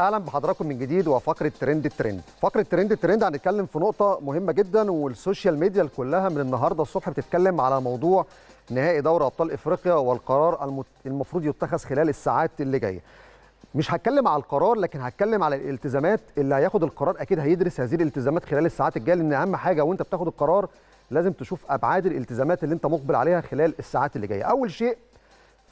اهلا بحضراتكم من جديد وفقره ترند الترند فقره ترند الترند هنتكلم في نقطه مهمه جدا والسوشيال ميديا كلها من النهارده الصبح بتتكلم على موضوع نهائي دوري ابطال افريقيا والقرار المفروض يتخذ خلال الساعات اللي جايه مش هتكلم على القرار لكن هتكلم على الالتزامات اللي هياخد القرار اكيد هيدرس هذه الالتزامات خلال الساعات الجايه لان اهم حاجه وانت بتاخد القرار لازم تشوف ابعاد الالتزامات اللي انت مقبل عليها خلال الساعات اللي جايه اول شيء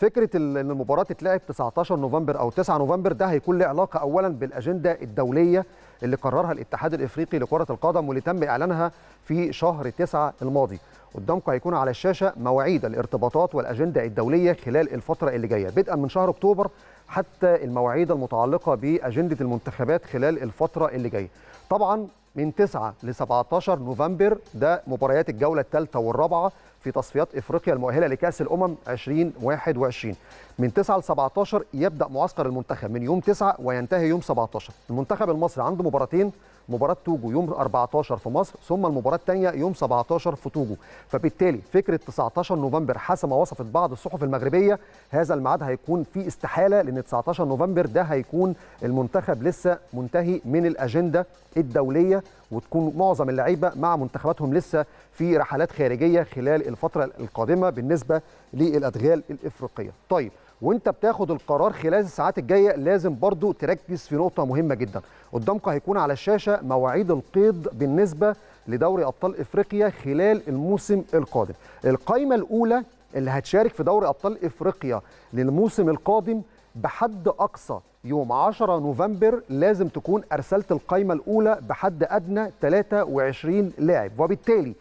فكره ان المباراه تتلعب 19 نوفمبر او 9 نوفمبر ده هيكون له علاقه اولا بالاجنده الدوليه اللي قررها الاتحاد الافريقي لكره القدم واللي تم اعلانها في شهر 9 الماضي قدامكم هيكون على الشاشه مواعيد الارتباطات والاجنده الدوليه خلال الفتره اللي جايه بدءا من شهر اكتوبر حتى المواعيد المتعلقه باجنده المنتخبات خلال الفتره اللي جايه طبعا من 9 ل 17 نوفمبر ده مباريات الجوله الثالثه والرابعه في تصفيات افريقيا المؤهله لكاس الامم 2021 من 9 ل 17 يبدا معسكر المنتخب من يوم 9 وينتهي يوم 17 المنتخب المصري عنده مباراتين مباراه توجو يوم 14 في مصر ثم المباراه الثانيه يوم 17 في توجو فبالتالي فكره 19 نوفمبر حسب ما وصفت بعض الصحف المغربيه هذا الميعاد هيكون فيه استحاله لان 19 نوفمبر ده هيكون المنتخب لسه منتهي من الاجنده الدوليه وتكون معظم اللعيبه مع منتخباتهم لسه في رحلات خارجيه خلال الفتره القادمه بالنسبه للادغال الافريقيه طيب وانت بتاخد القرار خلال الساعات الجايه لازم برضو تركز في نقطه مهمه جدا قدامكم هيكون على الشاشه مواعيد القيد بالنسبه لدوري ابطال افريقيا خلال الموسم القادم القائمه الاولى اللي هتشارك في دوري ابطال افريقيا للموسم القادم بحد اقصى يوم 10 نوفمبر لازم تكون ارسلت القائمه الاولى بحد ادنى 23 لاعب وبالتالي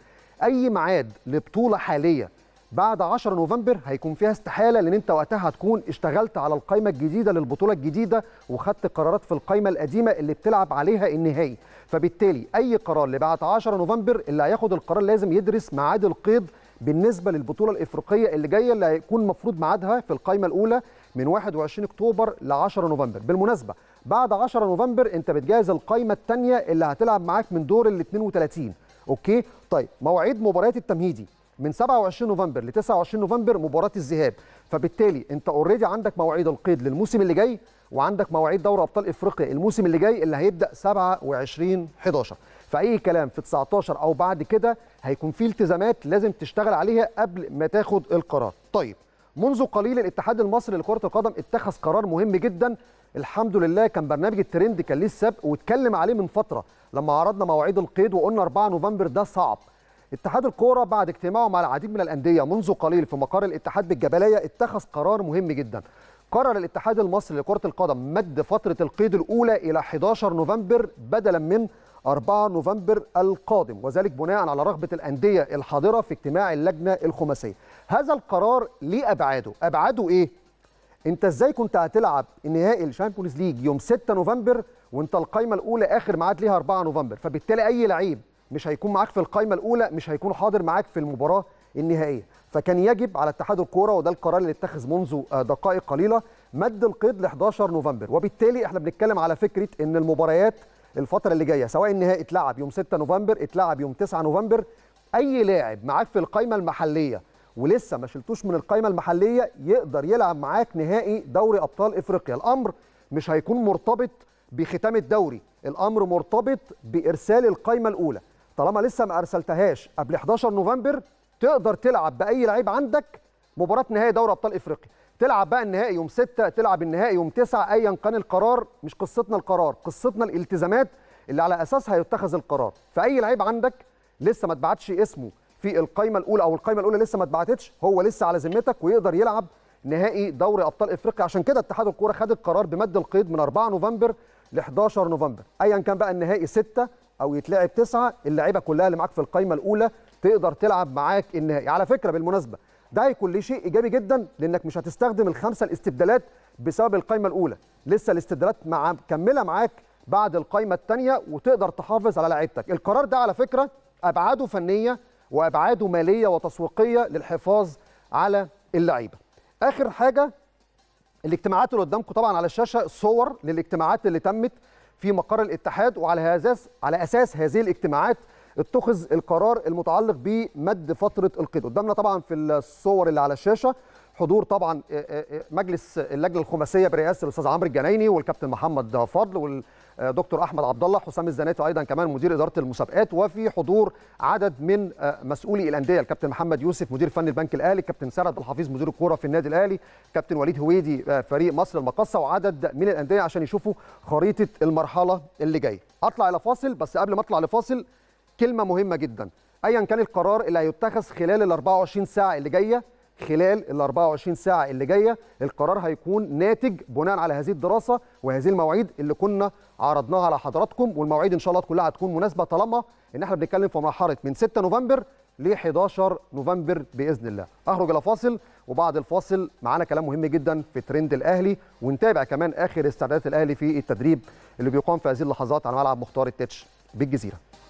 اي ميعاد لبطوله حاليه بعد 10 نوفمبر هيكون فيها استحاله لان انت وقتها هتكون اشتغلت على القائمه الجديده للبطوله الجديده وخدت قرارات في القائمه القديمه اللي بتلعب عليها النهائي فبالتالي اي قرار اللي بعد 10 نوفمبر اللي هياخد القرار لازم يدرس ميعاد القيد بالنسبه للبطوله الافريقيه اللي جايه اللي هيكون مفروض ميعادها في القائمه الاولى من 21 اكتوبر ل 10 نوفمبر بالمناسبه بعد 10 نوفمبر انت بتجهز القائمه الثانيه اللي هتلعب معاك من دور ال 32 اوكي طيب مواعيد مباريات التمهيدي من 27 نوفمبر ل 29 نوفمبر مباراه الذهاب فبالتالي انت اوريدي عندك مواعيد القيد للموسم اللي جاي وعندك مواعيد دوري ابطال افريقيا الموسم اللي جاي اللي هيبدا 27 11 فاي كلام في 19 او بعد كده هيكون في التزامات لازم تشتغل عليها قبل ما تاخد القرار طيب منذ قليل الاتحاد المصري لكره القدم اتخذ قرار مهم جدا الحمد لله كان برنامج الترند كان ليه السبق واتكلم عليه من فتره لما عرضنا مواعيد القيد وقلنا 4 نوفمبر ده صعب اتحاد الكوره بعد اجتماعه مع العديد من الانديه منذ قليل في مقر الاتحاد بالجبليه اتخذ قرار مهم جدا قرر الاتحاد المصري لكره القدم مد فتره القيد الاولى الى 11 نوفمبر بدلا من 4 نوفمبر القادم وذلك بناء على رغبه الانديه الحاضره في اجتماع اللجنه الخماسيه هذا القرار ليه ابعاده ابعاده ايه انت ازاي كنت هتلعب النهائي الشامبيونز ليج يوم 6 نوفمبر وانت القايمه الاولى اخر ميعاد ليها 4 نوفمبر فبالتالي اي لعيب مش هيكون معاك في القائمه الاولى مش هيكون حاضر معاك في المباراه النهائيه فكان يجب على اتحاد الكوره وده القرار اللي اتخذ منذ آه، دقائق قليله مد القيد ل 11 نوفمبر وبالتالي احنا بنتكلم على فكره ان المباريات الفتره اللي جايه سواء النهائي اتلعب يوم 6 نوفمبر اتلعب يوم 9 نوفمبر اي لاعب معاك في القائمه المحليه ولسه ما شلتوش من القائمه المحليه يقدر يلعب معاك نهائي دوري ابطال افريقيا الامر مش هيكون مرتبط بختام الدوري الامر مرتبط بارسال القائمه الاولى طالما لسه ما ارسلتهاش قبل 11 نوفمبر تقدر تلعب باي لعيب عندك مباراه نهائي دوري ابطال افريقيا تلعب بقى النهائي يوم 6 تلعب النهائي يوم 9 ايا كان القرار مش قصتنا القرار قصتنا الالتزامات اللي على اساسها يتخذ القرار فاي لعيب عندك لسه ما اتبعتش اسمه في القائمه الاولى او القائمه الاولى لسه ما اتبعتتش هو لسه على ذمتك ويقدر يلعب نهائي دوري ابطال افريقيا عشان كده اتحاد الكوره خد القرار بمد القيد من 4 نوفمبر ل 11 نوفمبر ايا كان بقى النهائي 6 او يتلعب تسعه اللعيبه كلها اللي معاك في القايمه الاولى تقدر تلعب معاك النهائي على فكره بالمناسبه ده هيكون ليه شيء ايجابي جدا لانك مش هتستخدم الخمسه الاستبدالات بسبب القايمه الاولى لسه الاستبدالات مع مكمله معاك بعد القايمه الثانيه وتقدر تحافظ على لعيبتك القرار ده على فكره ابعاده فنيه وابعاده ماليه وتسويقيه للحفاظ على اللعيبه اخر حاجه الاجتماعات اللي قدامكم طبعا على الشاشه صور للاجتماعات اللي تمت في مقر الاتحاد وعلى هذا على اساس هذه الاجتماعات اتخذ القرار المتعلق بمد فتره القيد قدامنا طبعا في الصور اللي على الشاشه حضور طبعا آه، آه، آه، مجلس اللجنه الخماسيه برئاسه الاستاذ عمرو الجنايني والكابتن محمد فضل والدكتور احمد عبد الله حسام الزناتي ايضا كمان مدير اداره المسابقات وفي حضور عدد من مسؤولي الانديه الكابتن محمد يوسف مدير فني البنك الاهلي الكابتن سعد الحفيظ مدير الكوره في النادي الاهلي كابتن وليد هويدي فريق مصر المقاصه وعدد من الانديه عشان يشوفوا خريطه المرحله اللي جايه اطلع الى فاصل بس قبل ما اطلع لفاصل كلمه مهمه جدا ايا كان القرار اللي هيتخذ خلال ال 24 ساعه اللي جايه خلال ال 24 ساعه اللي جايه القرار هيكون ناتج بناء على هذه الدراسه وهذه المواعيد اللي كنا عرضناها على حضراتكم والمواعيد ان شاء الله كلها هتكون مناسبه طالما ان احنا بنتكلم في مرحله من 6 نوفمبر ل 11 نوفمبر باذن الله اخرج الى فاصل وبعد الفاصل معانا كلام مهم جدا في ترند الاهلي ونتابع كمان اخر استعدادات الاهلي في التدريب اللي بيقام في هذه اللحظات على ملعب مختار التتش بالجزيره